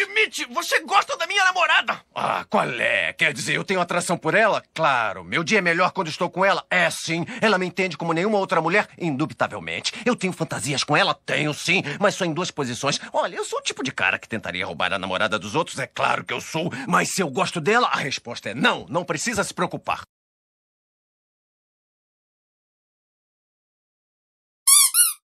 Admite, você gosta da minha namorada. Ah, qual é? Quer dizer, eu tenho atração por ela? Claro, meu dia é melhor quando estou com ela? É sim. Ela me entende como nenhuma outra mulher? Indubitavelmente. Eu tenho fantasias com ela? Tenho sim, mas só em duas posições. Olha, eu sou o tipo de cara que tentaria roubar a namorada dos outros, é claro que eu sou. Mas se eu gosto dela, a resposta é não. Não precisa se preocupar.